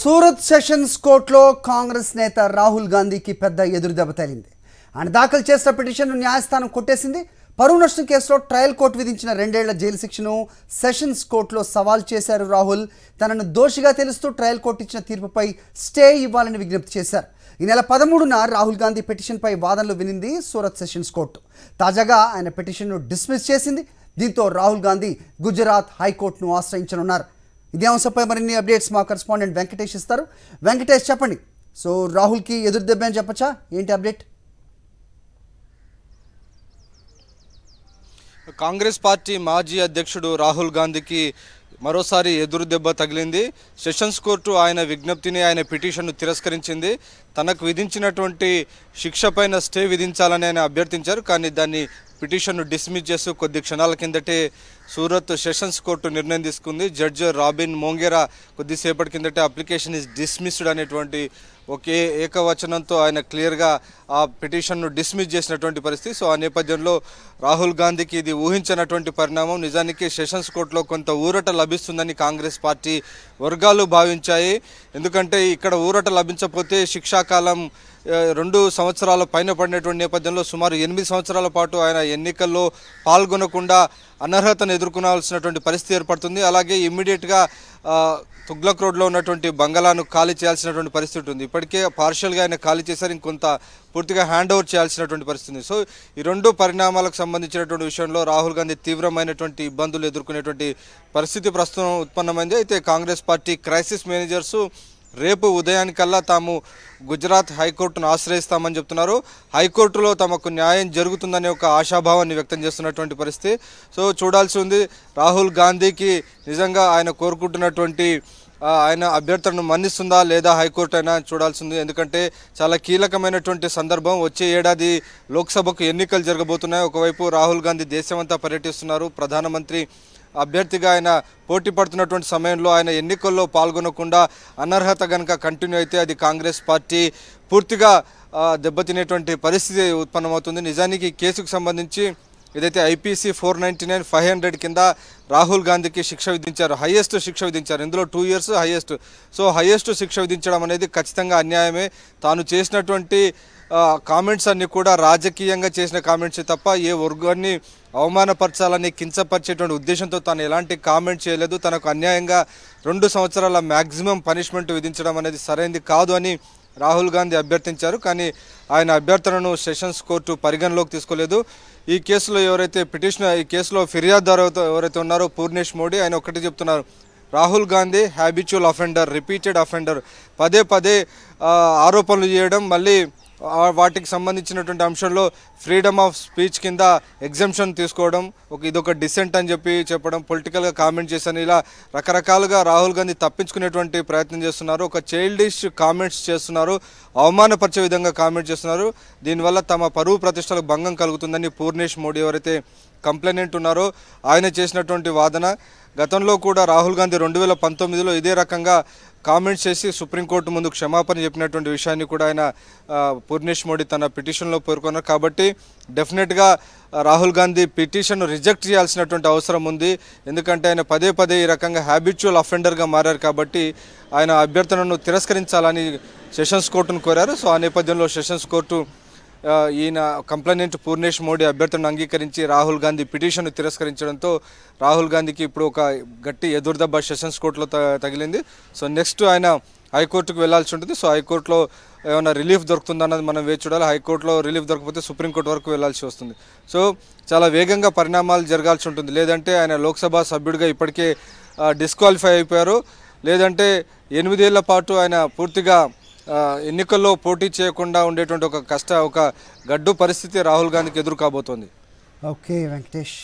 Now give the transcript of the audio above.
Surat sessions కోర్టులో కాంగ్రెస్ నేత రాహుల్ గాంధీకి పెద్ద ఎదురుదెబ్బ తగిలింది ఆయన దాఖలు చేసిన పిటిషన్ను న్యాయస్థానం కొట్టేసింది పరువు నష్టం కేసులో ట్రయల్ కోర్టు విధించిన రెండేళ్ల జైలు శిక్షను సెషన్స్ కోర్టులో సవాల్ చేశారు రాహుల్ తనను దోషిగా తెలుస్తూ ట్రయల్ కోర్టు ఇచ్చిన తీర్పుపై స్టే ఇవ్వాలని విజ్ఞప్తి చేశారు ఈ నెల పదమూడున రాహుల్ గాంధీ పిటిషన్పై వాదనలు వినింది సూరత్ సెషన్స్ కోర్టు తాజాగా ఆయన పిటిషన్ను డిస్మిస్ చేసింది దీంతో రాహుల్ గాంధీ గుజరాత్ హైకోర్టును ఆశ్రయించనున్నారు ఇదే అంశంపై మరిన్ని అప్డేట్స్ మా కరెస్పాండెంట్ వెంకటేష్ ఇస్తారు వెంకటేష్ చెప్పండి సో రాహుల్కి ఎదురు దెబ్బ అని చెప్పచ్చా ఏంటి అప్డేట్ కాంగ్రెస్ పార్టీ మాజీ అధ్యక్షుడు రాహుల్ గాంధీకి మరోసారి ఎదురు దెబ్బ తగిలింది సెషన్స్ కోర్టు ఆయన విజ్ఞప్తిని ఆయన పిటిషన్ను తిరస్కరించింది తనకు విధించినటువంటి పైన స్టే విధించాలని ఆయన అభ్యర్థించారు కానీ దాన్ని పిటిషన్ను డిస్మిస్ చేస్తూ కొద్ది క్షణాల కిందటే సూరత్ సెషన్స్ కోర్టు నిర్ణయం తీసుకుంది జడ్జి రాబిన్ మోంగేరా కొద్దిసేపటి కిందటే అప్లికేషన్ ఇస్ డిస్మిస్డ్ అనేటువంటి ఒకే ఏకవచనంతో ఆయన క్లియర్గా ఆ పిటిషన్ను డిస్మిస్ చేసినటువంటి పరిస్థితి సో ఆ నేపథ్యంలో రాహుల్ గాంధీకి ఇది ఊహించినటువంటి పరిణామం నిజానికి సెషన్స్ కోర్టులో కొంత ఊరట లభిస్తుందని కాంగ్రెస్ పార్టీ వర్గాలు భావించాయి ఎందుకంటే ఇక్కడ ఊరట లభించకపోతే శిక్షాకాలం రెండు సంవత్సరాల పైన పడినటువంటి నేపథ్యంలో సుమారు ఎనిమిది సంవత్సరాల పాటు ఆయన ఎన్నికల్లో పాల్గొనకుండా అనర్హతను ఎదుర్కొనాల్సినటువంటి పరిస్థితి ఏర్పడుతుంది అలాగే ఇమ్మీడియట్గా తుగ్లక్ రోడ్లో ఉన్నటువంటి బంగళాను ఖాళీ చేయాల్సినటువంటి పరిస్థితి ఉంది ఇప్పటికే పార్షియల్గా ఆయన ఖాళీ చేశారు ఇంకొంత పూర్తిగా హ్యాండ్ ఓవర్ చేయాల్సినటువంటి పరిస్థితి సో ఈ రెండు పరిణామాలకు సంబంధించినటువంటి విషయంలో రాహుల్ గాంధీ తీవ్రమైనటువంటి ఇబ్బందులు ఎదుర్కొనేటువంటి పరిస్థితి ప్రస్తుతం ఉత్పన్నమైంది అయితే కాంగ్రెస్ పార్టీ క్రైసిస్ మేనేజర్సు రేపు ఉదయానికల్లా తాము గుజరాత్ హైకోర్టును ఆశ్రయిస్తామని చెప్తున్నారు హైకోర్టులో తమకు న్యాయం జరుగుతుందనే ఒక ఆశాభావాన్ని వ్యక్తం చేస్తున్నటువంటి పరిస్థితి సో చూడాల్సి ఉంది రాహుల్ గాంధీకి నిజంగా ఆయన కోరుకుంటున్నటువంటి ఆయన అభ్యర్థులను మన్నిస్తుందా లేదా హైకోర్టు అయినా చూడాల్సి ఉంది ఎందుకంటే చాలా కీలకమైనటువంటి సందర్భం వచ్చే ఏడాది లోక్సభకు ఎన్నికలు జరగబోతున్నాయి ఒకవైపు రాహుల్ గాంధీ దేశమంతా పర్యటిస్తున్నారు ప్రధానమంత్రి అభ్యర్థిగా ఆయన పోటీ పడుతున్నటువంటి సమయంలో ఆయన ఎన్నికల్లో పాల్గొనకుండా అనర్హత కనుక కంటిన్యూ అయితే అది కాంగ్రెస్ పార్టీ పూర్తిగా దెబ్బతినేటువంటి పరిస్థితి ఉత్పన్నమవుతుంది నిజానికి కేసుకు సంబంధించి ఏదైతే IPC four ninety nine five hundred కింద రాహుల్ గాంధీకి శిక్ష విధించారు హయ్యెస్ట్ శిక్ష విధించారు ఇందులో two years highest so highest శిక్ష విధించడం అనేది ఖచ్చితంగా అన్యాయమే తాను చేసినటువంటి కామెంట్స్ అన్నీ కూడా రాజకీయంగా చేసిన కామెంట్స్ తప్ప ఏ వర్గాన్ని అవమానపరచాలని కించపరిచేటువంటి ఉద్దేశంతో తాను ఎలాంటి కామెంట్ చేయలేదు తనకు అన్యాయంగా రెండు సంవత్సరాల మ్యాక్సిమం పనిష్మెంట్ విధించడం అనేది సరైంది కాదు అని రాహుల్ గాంధీ అభ్యర్థించారు కానీ ఆయన అభ్యర్థనను సెషన్స్ కోర్టు పరిగణలోకి తీసుకోలేదు ఈ కేసులో ఎవరైతే పిటిషనర్ ఈ కేసులో ఫిర్యాదుదారు ఎవరైతే ఉన్నారో పూర్ణేష్ మోడీ ఆయన ఒకటి చెప్తున్నారు Rahul Gandhi habitual offender repeated offender పదే పదే ఆరోపణలు చేయడం మళ్ళీ వాటికి సంబంధించినటువంటి అంశంలో ఫ్రీడమ్ ఆఫ్ స్పీచ్ కింద ఎగ్జంప్షన్ తీసుకోవడం ఒక ఇదొక డిసెంట్ అని చెప్పి చెప్పడం పొలిటికల్గా కామెంట్ చేశాను ఇలా రకరకాలుగా రాహుల్ గాంధీ తప్పించుకునేటువంటి ప్రయత్నం చేస్తున్నారు ఒక చైల్డిష్ కామెంట్స్ చేస్తున్నారు అవమానపరిచే విధంగా కామెంట్ చేస్తున్నారు దీనివల్ల తమ పరువు ప్రతిష్టలకు భంగం కలుగుతుందని పూర్ణేష్ మోడీ ఎవరైతే కంప్లైనెంట్ ఉన్నారో ఆయన చేసినటువంటి వాదన గతంలో కూడా రాహుల్ గాంధీ రెండు వేల పంతొమ్మిదిలో ఇదే రకంగా కామెంట్స్ చేసి సుప్రీంకోర్టు ముందు క్షమాపణ చెప్పినటువంటి విషయాన్ని కూడా ఆయన పూర్ణేష్ మోడీ తన పిటిషన్లో పేర్కొన్నారు కాబట్టి డెఫినెట్గా రాహుల్ గాంధీ పిటిషన్ రిజెక్ట్ చేయాల్సినటువంటి అవసరం ఉంది ఎందుకంటే ఆయన పదే పదే ఈ రకంగా హ్యాబిచువల్ అఫెండర్గా మారారు కాబట్టి ఆయన అభ్యర్థనను తిరస్కరించాలని సెషన్స్ కోర్టును కోరారు సో ఆ నేపథ్యంలో సెషన్స్ కోర్టు ఈయన కంప్లైనెంట్ పూర్ణేష్ మోడీ అభ్యర్థులను అంగీకరించి రాహుల్ గాంధీ పిటిషన్ను తిరస్కరించడంతో రాహుల్ గాంధీకి ఇప్పుడు ఒక గట్టి ఎదురుదెబ్బ సెషన్స్ కోర్టులో తగిలింది సో నెక్స్ట్ ఆయన హైకోర్టుకు వెళ్లాల్సి ఉంటుంది సో హైకోర్టులో ఏమైనా రిలీఫ్ దొరుకుతుందన్నది మనం వేచి చూడాలి హైకోర్టులో రిలీఫ్ దొరకపోతే సుప్రీంకోర్టు వరకు వెళ్లాల్సి వస్తుంది సో చాలా వేగంగా పరిణామాలు జరగాల్సి ఉంటుంది లేదంటే ఆయన లోక్సభ సభ్యుడిగా ఇప్పటికే డిస్క్వాలిఫై అయిపోయారు లేదంటే ఎనిమిదేళ్ల పాటు ఆయన పూర్తిగా ఎన్నికల్లో పోటీ చేయకుండా ఉండేటువంటి ఒక కష్ట ఒక గడ్డు పరిస్థితి రాహుల్ గాంధీకి ఎదురు కాబోతోంది ఓకే వెంకటేష్